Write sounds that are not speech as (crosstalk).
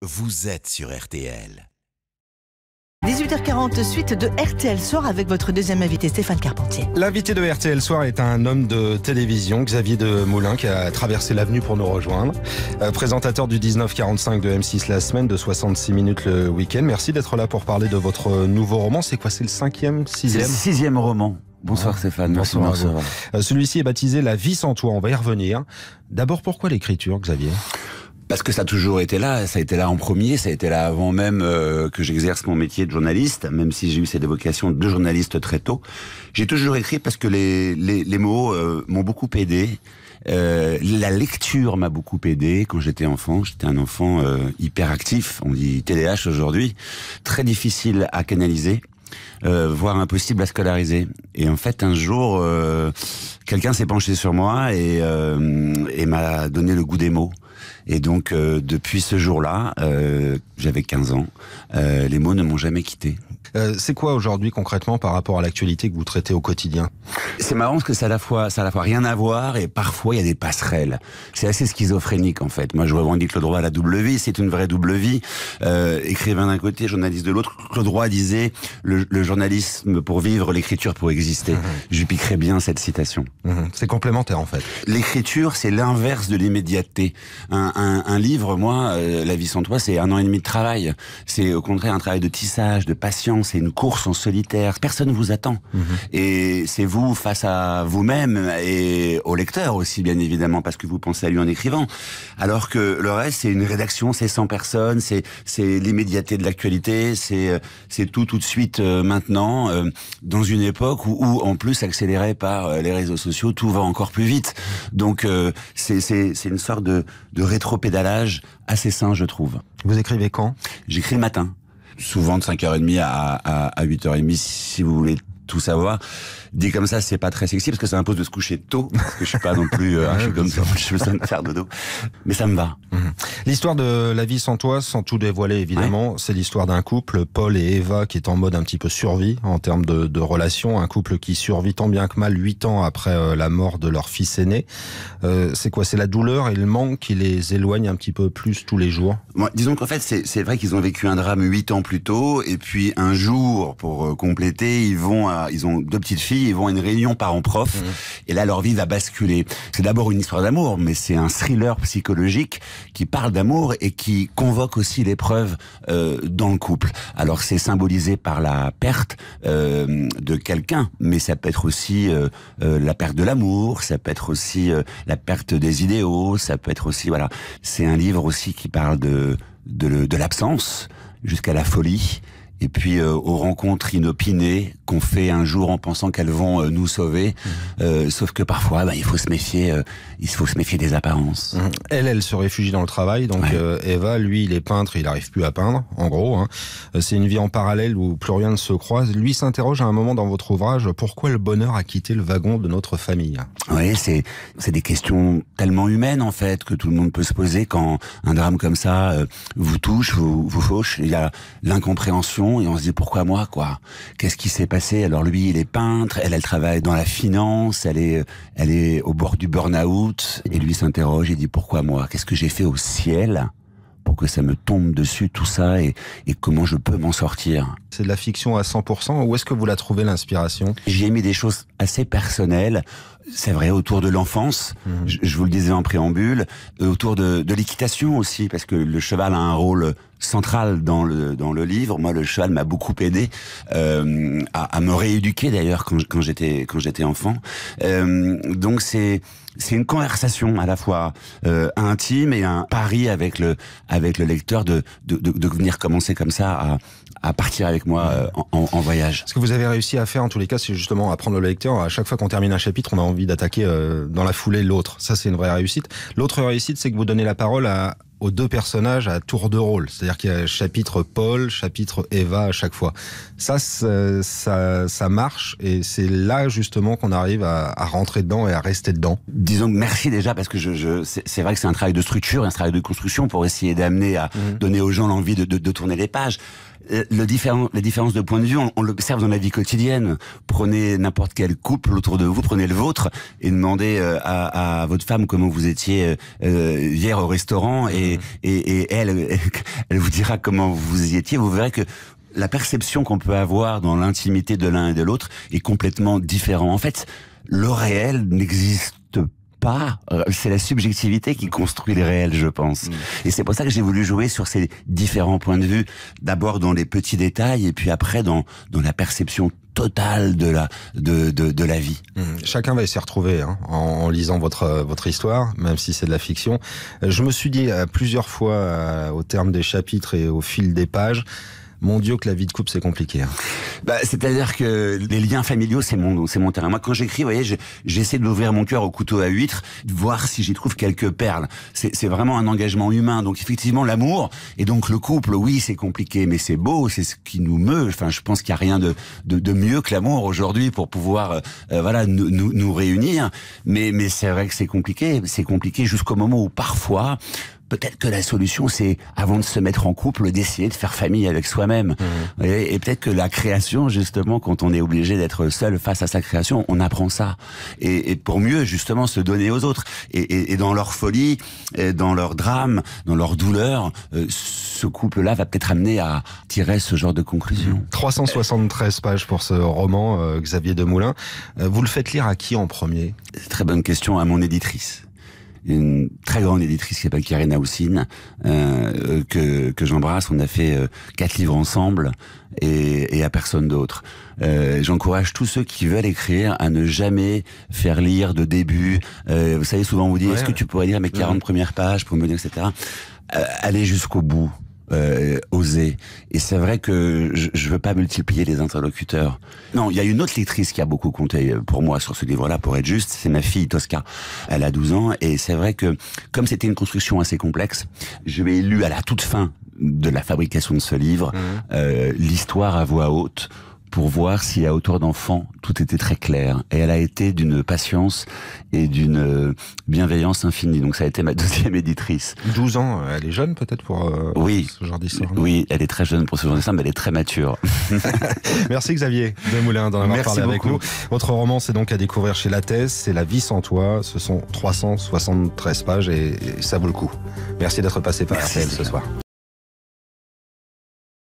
Vous êtes sur RTL. 18h40, suite de RTL Soir avec votre deuxième invité Stéphane Carpentier. L'invité de RTL Soir est un homme de télévision, Xavier de Moulin, qui a traversé l'avenue pour nous rejoindre. Euh, présentateur du 1945 de M6 la semaine, de 66 minutes le week-end. Merci d'être là pour parler de votre nouveau roman. C'est quoi C'est le cinquième, sixième le Sixième roman. Bonsoir ah, Stéphane, bonsoir. Euh, celui-ci est baptisé La vie sans toi, on va y revenir. D'abord, pourquoi l'écriture, Xavier parce que ça a toujours été là, ça a été là en premier, ça a été là avant même euh, que j'exerce mon métier de journaliste, même si j'ai eu cette vocation de journaliste très tôt. J'ai toujours écrit parce que les, les, mots euh, m'ont beaucoup aidé. Euh, la lecture m'a beaucoup aidé quand j'étais enfant. J'étais un enfant hyperactif, on dit TDAH aujourd'hui, très difficile à canaliser. Euh, voire impossible à scolariser. Et en fait, un jour, euh, quelqu'un s'est penché sur moi euh, et, m'a donné le goût des mots. Et donc, depuis ce jour-là, j'avais 15 ans, les mots ne m'ont jamais quitté. c'est quoi aujourd'hui concrètement par rapport à l'actualité que vous traitez au quotidien C'est marrant parce que ça à la fois, ça la fois rien à voir et parfois il y a des passerelles. C'est assez schizophrénique en fait. Moi, je revendique le droit à la double vie. C'est une vraie double vie. écrivain d'un côté, journaliste de l'autre. Le droit disait le, journalisme pour vivre, l'écriture pour exister. Mmh. bien cette citation. Mhm. C'est complémentaire en fait. L'écriture, c'est l'inverse de l'immédiateté. Un, un, un, livre, moi, euh, La vie sans toi, c'est un an et demi de travail. C'est au contraire un travail de tissage, de patience, c'est une course en solitaire. Personne vous attend. Mhm. Et c'est vous face à vous-même et au lecteur aussi, bien évidemment, parce que vous pensez à lui en écrivant. Alors que le reste, c'est une rédaction, c'est 100 personnes, c'est l'immédiateté de l'actualité, c'est euh, tout tout de suite euh, euh, maintenant, euh, dans une époque où, en plus, accéléré par euh, les réseaux sociaux, tout va encore plus vite. Donc, c'est une sorte de, de rétro-pédalage assez sain, je trouve. Vous écrivez quand J'écris le matin. Souvent de 5h30 à, à 8h30, si vous voulez tout savoir dit comme ça, c'est pas très sexy parce que ça impose de se coucher tôt. Parce que je suis pas non plus, euh, je suis comme ça, je besoin de faire dodo. Mais ça me va. Mhm. L'histoire de La vie sans toi, sans tout dévoiler évidemment, c'est l'histoire d'un couple, Paul et Eva, qui est en mode un petit peu survie en termes de, de relation. Un couple qui survit tant bien que mal huit ans après euh, la mort de leur fils aîné. Euh, c'est quoi C'est la douleur et le manque qui les éloignent un petit peu plus tous les jours Disons qu'en fait, c'est vrai qu'ils ont vécu un drame huit ans plus tôt et puis un jour, pour euh, compléter, ils vont à, ils ont deux petites filles ils vont à une réunion parents-prof, mmh. et là leur vie va basculer. C'est d'abord une histoire d'amour, mais c'est un thriller psychologique qui parle d'amour et qui convoque aussi l'épreuve euh, dans le couple. Alors c'est symbolisé par la perte euh, de quelqu'un, mais ça peut être aussi euh, la perte de l'amour, ça peut être aussi la perte des idéaux, ça peut être aussi voilà. C'est un livre aussi qui parle de, de l'absence jusqu'à la folie et puis euh, aux rencontres inopinées qu'on fait un jour en pensant qu'elles vont euh, nous sauver. Mmh. Euh, sauf que parfois, bah, il faut se méfier. il faut se méfier des apparences. Mmh. Elle, elle se réfugie dans le travail. Donc Eva, lui, il est peintre, il n'arrive plus à peindre. En gros, hein. c'est une vie en parallèle où plus rien ne se croise. Lui s'interroge à un moment dans votre ouvrage pourquoi le bonheur a quitté le wagon de notre famille. Oui, c'est c'est des questions tellement humaines en fait que tout le monde peut se poser quand un drame comme ça vous touche, vous, vous fauche. Il y a l'incompréhension et on se dit pourquoi moi quoi Qu'est-ce qui s'est passé Alors lui, il est peintre, elle, elle travaille dans la finance, elle est, elle est au bord du burn-out et lui s'interroge et dit pourquoi moi Qu'est-ce que j'ai fait au ciel pour que ça me tombe dessus tout ça et, et comment je peux m'en sortir. C'est de la fiction à 100%. ou est-ce que vous la trouvez l'inspiration J'y ai mis des choses assez personnelles. C'est vrai, autour de l'enfance, mhm. je, vous le disais en préambule, euh, autour de, l'équitation aussi, parce que le cheval a un rôle central dans le, dans le livre. Moi, le cheval m'a beaucoup aidé euh, à, me rééduquer d'ailleurs quand, quand j'étais enfant. Euh, donc c'est c'est une conversation à la fois intime et un pari avec le avec le lecteur de de, venir commencer comme ça à, partir avec moi en, voyage. Ce que vous avez réussi à faire en tous les cas, c'est justement à prendre le lecteur. À chaque fois qu'on termine un chapitre, on a d'attaquer euh, dans la foulée l'autre. Ça, c'est une vraie réussite. L'autre réussite, c'est que vous donnez la parole à, aux deux personnages à tour de rôle. C'est-à-dire qu'il y a chapitre Paul, chapitre Eva à chaque fois. Ça, ça, ça marche et c'est là justement qu'on arrive à, rentrer dedans et à rester dedans. Disons merci déjà parce que je, c'est vrai que c'est un travail de structure, un travail de construction pour essayer d'amener à mhm. donner aux gens l'envie de, de tourner les pages. Euh, le différen, les différences de point de vue, on, l'observe dans la vie quotidienne. Prenez n'importe quel couple autour de vous, prenez le vôtre et demandez euh, à, à votre femme comment vous étiez euh, hier au restaurant et, mhm. et, et (laughs) elle, elle vous dira comment vous y étiez. Vous verrez que la perception qu'on peut avoir dans l'intimité de l'un et de l'autre est complètement différente. En fait, le réel n'existe pas. Euh, c'est la subjectivité qui construit le réel, je pense. Mm. Et c'est pour ça que j'ai voulu jouer sur ces différents points de vue, d'abord dans les petits détails et puis après dans, dans la perception totale de la, de, de, de la vie. Mm. Chacun va se retrouver hein, en, lisant votre, euh, votre histoire, même si c'est de la fiction. Euh, je me suis dit plusieurs fois au terme des chapitres et au fil des pages, mon Dieu, que la vie de couple, c'est compliqué. Hein. Bah, c'est-à-dire que les liens familiaux, c'est mon, c'est mon terrain. Moi, quand j'écris, vous voyez, j'essaie d'ouvrir mon cœur au couteau à huître, de voir si j'y trouve quelques perles. C'est vraiment un engagement humain. Donc, effectivement, l'amour et donc le couple, oui, c'est compliqué, mais c'est beau, c'est ce qui nous meut. Enfin, je pense qu'il n'y a rien de, mieux que l'amour aujourd'hui pour pouvoir, euh, euh, voilà, nous, réunir. Mais, mais c'est vrai que c'est compliqué. C'est compliqué jusqu'au moment où parfois, peut-être que la solution, c'est avant de se mettre en couple, d'essayer de faire famille avec soi-même. Mmh. Et, peut-être que la création, justement, quand on est obligé d'être seul face à sa création, on apprend ça. Et, pour mieux, justement, se donner aux autres. Et, dans leur folie, dans leur drame, dans leur douleur, euh, ce couple-là va peut-être amener à tirer ce genre de conclusion. 373 mmh. pages pour ce roman, euh, Xavier Demoulin. Euh, vous le faites lire à qui en premier Très bonne question, à mon éditrice une très grande éditrice qui s'appelle Karina Houssine, euh, euh, que, que j'embrasse. On a fait euh, quatre livres ensemble et, et à personne d'autre. J'encourage tous ceux qui veulent écrire à ne jamais faire lire de début. vous savez, souvent on vous dit, est-ce que tu pourrais lire mes 40 premières pages pour me dire, etc. aller jusqu'au bout. Euh, oser. Et c'est vrai que je, je veux pas multiplier les interlocuteurs. Non, il y a une autre lectrice qui a beaucoup compté euh, pour moi sur ce livre-là, pour être juste, c'est ma fille Tosca. Elle a 12 ans et c'est vrai que comme c'était une construction assez complexe, je l'ai lu à la toute fin de la fabrication de ce livre, mmh. euh, l'histoire à voix haute pour voir si à autour d'enfants, tout était très clair. Et elle a été d'une patience et d'une euh, bienveillance infinie. Donc ça a été ma (laughs) deuxième éditrice. 12 ans, euh, elle est jeune peut-être pour euh, oui. ce genre d'histoire. Oui, elle est très jeune pour ce genre d'histoire, mais elle est très mature. (laughs) (laughs) Merci Xavier Demoulin d'en avoir Merci parlé avec nous. Votre roman, c'est donc à découvrir chez La Thèse, c'est La vie sans toi. Ce sont 373 pages et, ça vaut le coup. Merci d'être passé par Merci ce soir.